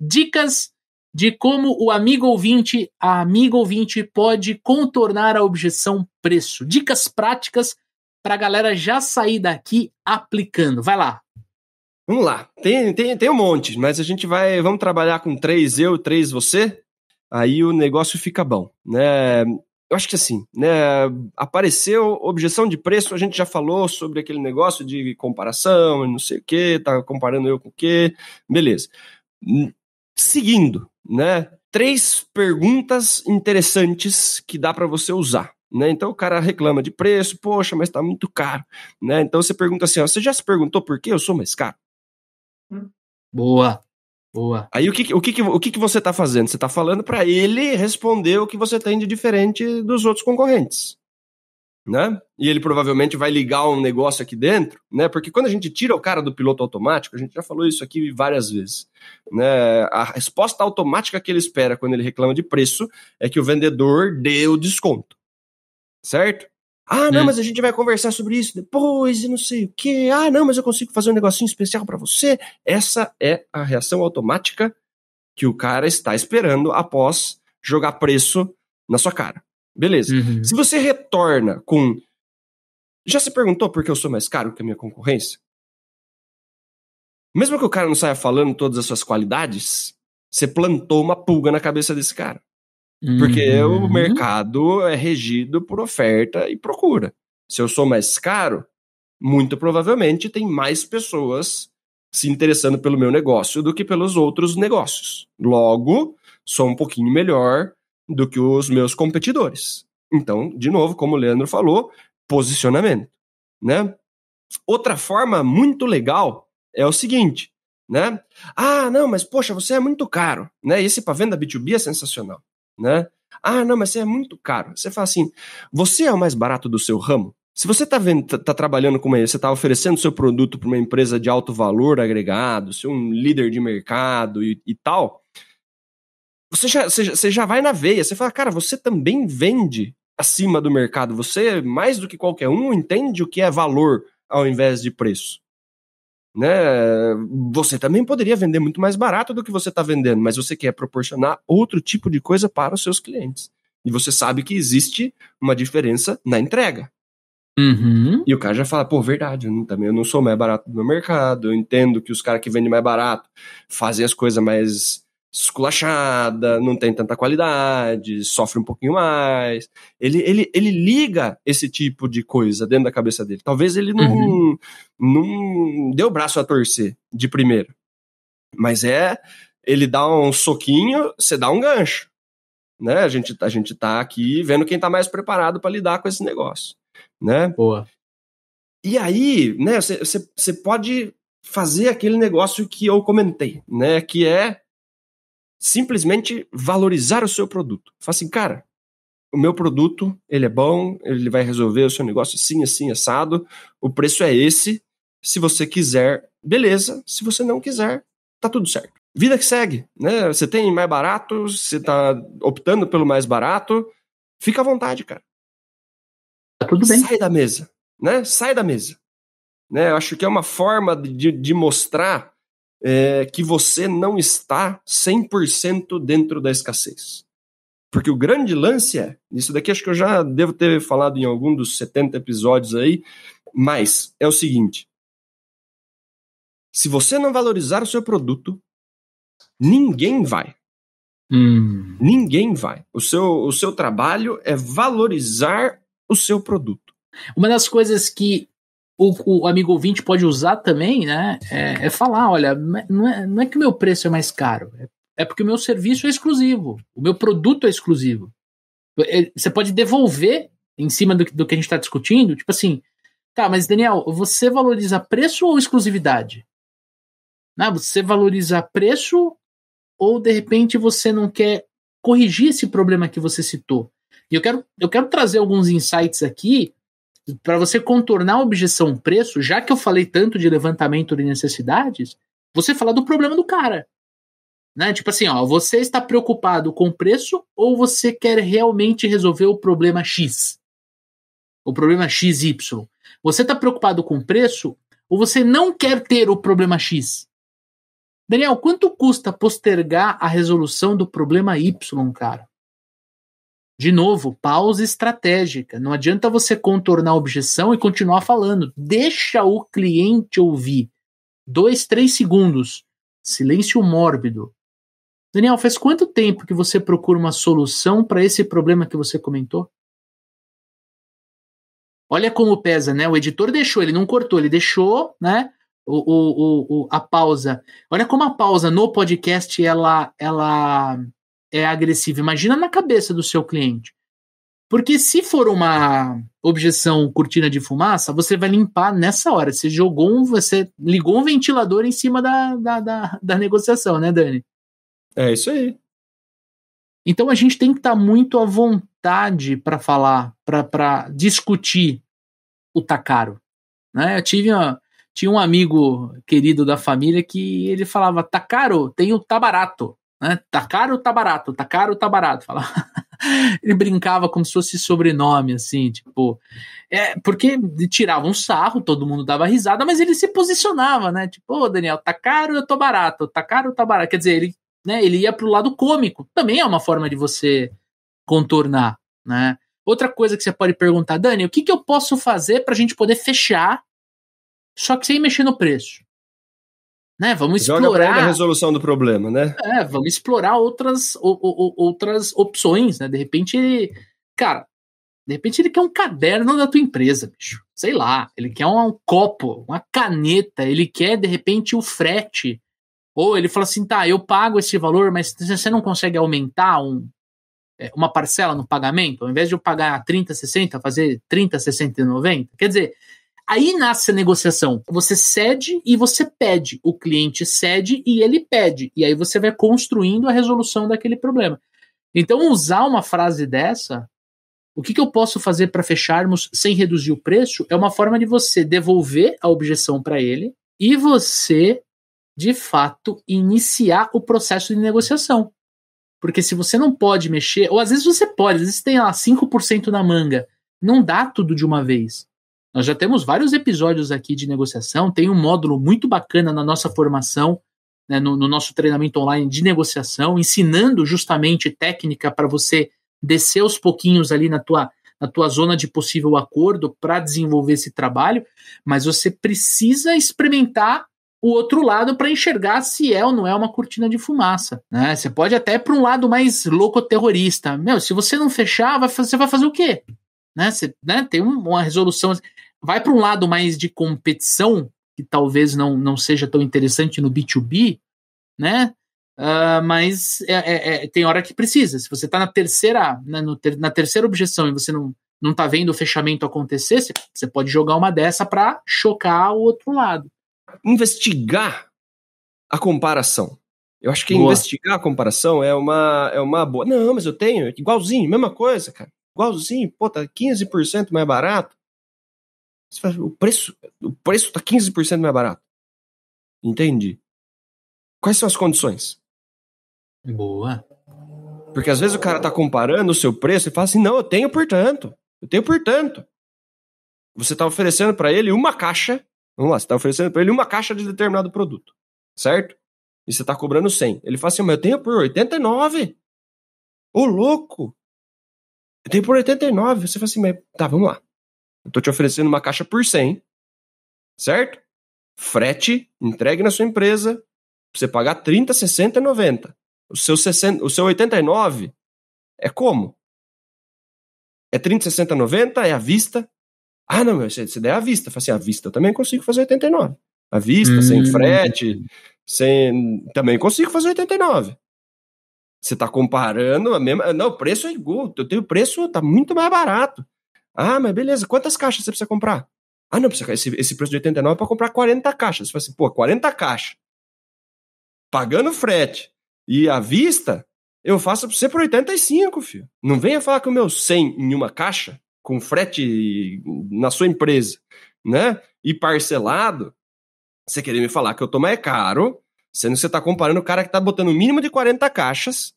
dicas de como o amigo ouvinte, a amiga ouvinte pode contornar a objeção preço. Dicas práticas para a galera já sair daqui aplicando. Vai lá. Vamos lá. Tem, tem, tem um monte, mas a gente vai. Vamos trabalhar com três eu, três você. Aí o negócio fica bom, né? Eu acho que assim, né? Apareceu objeção de preço, a gente já falou sobre aquele negócio de comparação, não sei o que, tá comparando eu com o quê, beleza seguindo, né? Três perguntas interessantes que dá para você usar. Né? Então o cara reclama de preço, poxa, mas está muito caro. Né? Então você pergunta assim: ó, você já se perguntou por que eu sou mais caro? Boa, boa. Aí o que, o que, o que, você está fazendo? Você está falando para ele responder o que você tem tá de diferente dos outros concorrentes né? E ele provavelmente vai ligar um negócio aqui dentro, né? Porque quando a gente tira o cara do piloto automático, a gente já falou isso aqui várias vezes, né? A resposta automática que ele espera quando ele reclama de preço é que o vendedor dê o desconto, certo? Ah, não, hum. mas a gente vai conversar sobre isso depois e não sei o quê. Ah, não, mas eu consigo fazer um negocinho especial para você. Essa é a reação automática que o cara está esperando após jogar preço na sua cara. Beleza. Uhum. Se você retorna com. Já se perguntou por que eu sou mais caro que a minha concorrência? Mesmo que o cara não saia falando todas as suas qualidades, você plantou uma pulga na cabeça desse cara. Uhum. Porque o mercado é regido por oferta e procura. Se eu sou mais caro, muito provavelmente tem mais pessoas se interessando pelo meu negócio do que pelos outros negócios. Logo, sou um pouquinho melhor, do que os meus competidores. Então, de novo, como o Leandro falou, posicionamento, né? Outra forma muito legal é o seguinte, né? Ah, não, mas poxa, você é muito caro, né? Esse para venda B2B é sensacional, né? Ah, não, mas você é muito caro. Você fala assim, você é o mais barato do seu ramo? Se você está tá, tá trabalhando com uma, você está oferecendo seu produto para uma empresa de alto valor agregado, ser um líder de mercado e, e tal, você já, você, você já vai na veia, você fala, cara, você também vende acima do mercado, você, é mais do que qualquer um, entende o que é valor ao invés de preço. Né? Você também poderia vender muito mais barato do que você está vendendo, mas você quer proporcionar outro tipo de coisa para os seus clientes. E você sabe que existe uma diferença na entrega. Uhum. E o cara já fala, pô, verdade, eu não, também eu não sou mais barato do meu mercado, eu entendo que os caras que vendem mais barato fazem as coisas mais esculachada, não tem tanta qualidade, sofre um pouquinho mais. Ele, ele, ele liga esse tipo de coisa dentro da cabeça dele. Talvez ele não, uhum. não deu o braço a torcer de primeira. Mas é, ele dá um soquinho, você dá um gancho. Né? A, gente, a gente tá aqui vendo quem tá mais preparado para lidar com esse negócio. Né? Boa. E aí, né, você pode fazer aquele negócio que eu comentei, né? Que é simplesmente valorizar o seu produto. Fala assim, cara, o meu produto, ele é bom, ele vai resolver o seu negócio assim, assim, assado, o preço é esse, se você quiser, beleza, se você não quiser, tá tudo certo. Vida que segue, né? Você tem mais barato, você tá optando pelo mais barato, fica à vontade, cara. Tá tudo bem. Sai da mesa, né? Sai da mesa. Né? Eu acho que é uma forma de, de mostrar é, que você não está 100% dentro da escassez. Porque o grande lance é, isso daqui acho que eu já devo ter falado em algum dos 70 episódios aí, mas é o seguinte: se você não valorizar o seu produto, ninguém vai. Hum. Ninguém vai. O seu, o seu trabalho é valorizar o seu produto. Uma das coisas que o, o, amigo ouvinte pode usar também, né? É, é falar, olha, não é, não é, é que o meu preço é mais caro, é, é, porque o meu serviço é exclusivo, o meu produto é exclusivo. É, você pode devolver em cima do, do que a gente está discutindo, tipo assim, tá, mas Daniel, você valoriza preço ou exclusividade? Né? Você valoriza preço ou de repente você não quer corrigir esse problema que você citou? E eu quero, eu quero trazer alguns insights aqui para você contornar a objeção preço, já que eu falei tanto de levantamento de necessidades, você falar do problema do cara. Né? Tipo assim, ó, você está preocupado com o preço ou você quer realmente resolver o problema X? O problema XY. Você está preocupado com o preço ou você não quer ter o problema X? Daniel, quanto custa postergar a resolução do problema Y, cara? De novo, pausa estratégica. Não adianta você contornar a objeção e continuar falando. Deixa o cliente ouvir. Dois, três segundos. Silêncio mórbido. Daniel, faz quanto tempo que você procura uma solução para esse problema que você comentou? Olha como pesa, né? O editor deixou, ele não cortou, ele deixou, né? O, o, o, a pausa. Olha como a pausa no podcast ela, ela é agressiva. Imagina na cabeça do seu cliente. Porque se for uma objeção cortina de fumaça, você vai limpar nessa hora. Você jogou um, você ligou um ventilador em cima da, da, da, da negociação, né, Dani? É isso aí. Então a gente tem que estar tá muito à vontade para falar, para discutir o tá caro. Né? Eu tive uma, tinha um amigo querido da família que ele falava: tá caro, tem o tá barato. Né? Tá caro ou tá barato? Tá caro ou tá barato? Falava. Ele brincava como se fosse sobrenome, assim, tipo. É, porque tirava um sarro, todo mundo dava risada, mas ele se posicionava, né? Tipo, ô oh, Daniel, tá caro eu tô tá barato? Tá caro ou tá barato? Quer dizer, ele, né, ele ia pro lado cômico. Também é uma forma de você contornar, né? Outra coisa que você pode perguntar, Dani, o que, que eu posso fazer pra gente poder fechar, só que sem mexer no preço? né? Vamos Joga explorar a resolução do problema, né? É, vamos explorar outras outras opções, né? De repente ele, cara, de repente ele quer um caderno da tua empresa, bicho. Sei lá, ele quer um, um copo, uma caneta, ele quer de repente o frete. Ou ele fala assim, tá, eu pago esse valor, mas você não consegue aumentar um, é, uma parcela no pagamento? Ao invés de eu pagar 30, 60, fazer 30, 60 e 90? Quer dizer, Aí nasce a negociação. Você cede e você pede. O cliente cede e ele pede. E aí você vai construindo a resolução daquele problema. Então, usar uma frase dessa, o que, que eu posso fazer para fecharmos sem reduzir o preço? É uma forma de você devolver a objeção para ele e você, de fato, iniciar o processo de negociação. Porque se você não pode mexer, ou às vezes você pode, às vezes você tem lá 5% na manga, não dá tudo de uma vez. Nós já temos vários episódios aqui de negociação, tem um módulo muito bacana na nossa formação, né, no, no nosso treinamento online de negociação, ensinando justamente técnica para você descer aos pouquinhos ali na tua, na tua zona de possível acordo para desenvolver esse trabalho, mas você precisa experimentar o outro lado para enxergar se é ou não é uma cortina de fumaça. Né? Você pode até para um lado mais louco terrorista. Meu, se você não fechar, vai, você vai fazer o quê? né? né, tem uma resolução. Vai para um lado mais de competição, que talvez não, não seja tão interessante no B2B, né? Uh, mas é, é, é, tem hora que precisa. Se você está na terceira, né, ter, na terceira objeção e você não não está vendo o fechamento acontecer, você, você pode jogar uma dessa para chocar o outro lado. Investigar a comparação. Eu acho que boa. investigar a comparação é uma, é uma boa. Não, mas eu tenho igualzinho, mesma coisa, cara. Igualzinho, pô, tá 15% mais barato. Você fala, o preço, o preço tá 15% mais barato. Entende? Quais são as condições? Boa. Porque às vezes o cara tá comparando o seu preço e fala assim: "Não, eu tenho portanto. Eu tenho portanto". Você tá oferecendo para ele uma caixa, vamos lá, você tá oferecendo para ele uma caixa de determinado produto, certo? E você tá cobrando 100. Ele fala assim: "Mas eu tenho por 89". Ô louco, eu tenho por 89. Você fala assim, mas tá, vamos lá. Eu tô te oferecendo uma caixa por 100, certo? Frete, entregue na sua empresa, você pagar 30, 60, 90. O seu, 60, o seu 89 é como? É 30, 60, 90? É à vista? Ah, não, você, você der à vista. Fala assim, à vista eu também consigo fazer 89. À vista, hum. sem frete, sem... Também consigo fazer 89. Você está comparando a mesma. Não, o preço é igual. Eu tenho preço, tá muito mais barato. Ah, mas beleza. Quantas caixas você precisa comprar? Ah, não, precisa, esse, esse preço de 89 é para comprar 40 caixas. Você fala assim, pô, 40 caixas. Pagando frete e à vista, eu faço para você por 85, filho. Não venha falar que o meu 100 em uma caixa, com frete na sua empresa, né? E parcelado, você querer me falar que eu tô mais caro Sendo que você está comparando o cara que está botando o mínimo de 40 caixas,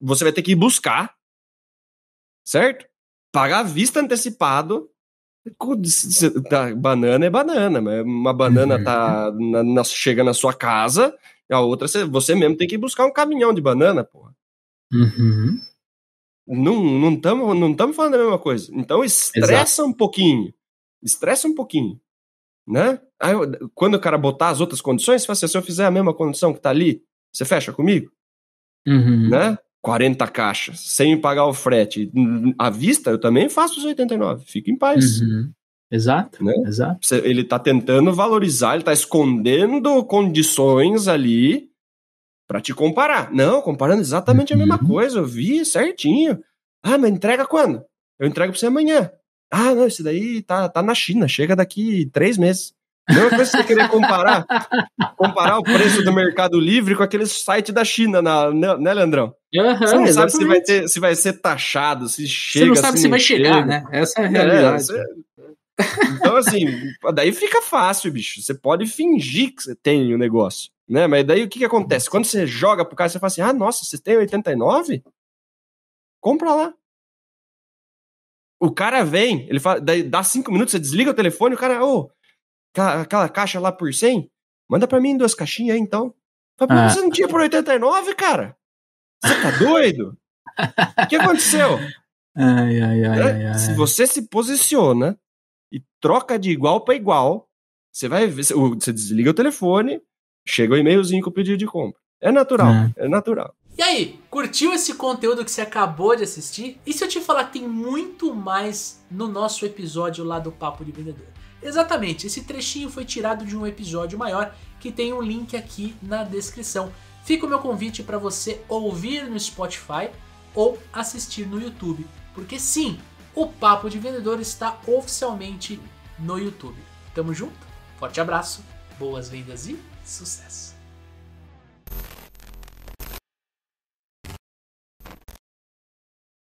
você vai ter que ir buscar, certo? Pagar a vista antecipado. Tá, banana é banana, mas uma banana tá uhum. na, na, chega na sua casa, a outra você, mesmo tem que ir buscar um caminhão de banana, porra. Uhum. Não estamos não não falando a mesma coisa. Então estressa Exato. um pouquinho. Estressa um pouquinho né? Aí, quando o cara botar as outras condições, você fala assim, se eu fizer a mesma condição que tá ali, você fecha comigo? Uhum. Né? 40 caixas, sem pagar o frete. À vista, eu também faço os 89. Fica em paz. Uhum. Exato, né? exato. Ele tá tentando valorizar, ele tá escondendo condições ali para te comparar. Não, comparando exatamente uhum. a mesma uhum. coisa. Eu vi certinho. Ah, mas entrega quando? Eu entrego pra você amanhã. Ah, não, isso daí tá, tá na China, chega daqui três meses. Mesma coisa que você querer comparar, comparar o preço do Mercado Livre com aquele site da China, na, né, né Leandrão? Uhum, você não exatamente. sabe se vai, ter, se vai ser taxado, se chega. Você não sabe assim, se, vai chega. chegar, né? Essa é a é, realidade. É, você... Então, assim, daí fica fácil, bicho. Você pode fingir que você tem o negócio, né? Mas daí o que, que acontece? Quando você joga pro cara, você fala assim: ah, nossa, você tem 89? Compra lá. O cara vem, ele fala, dá cinco minutos, você desliga o telefone, o cara, ô, aquela, caixa lá por 100, manda pra mim duas caixinhas aí então. Fala, ah. você não tinha por 89, cara? Você tá doido? O que aconteceu? Ai, ai, ai, é, ai, Se você se posiciona e troca de igual para igual, você vai ver, você desliga o telefone, chega o um e-mailzinho com o pedido de compra. É natural, é, é natural. E aí, curtiu esse conteúdo que você acabou de assistir? E se eu te falar que tem muito mais no nosso episódio lá do Papo de Vendedor? Exatamente, esse trechinho foi tirado de um episódio maior que tem um link aqui na descrição. Fica o meu convite para você ouvir no Spotify ou assistir no YouTube, porque sim, o Papo de Vendedor está oficialmente no YouTube. Tamo junto, forte abraço, boas vendas e sucesso!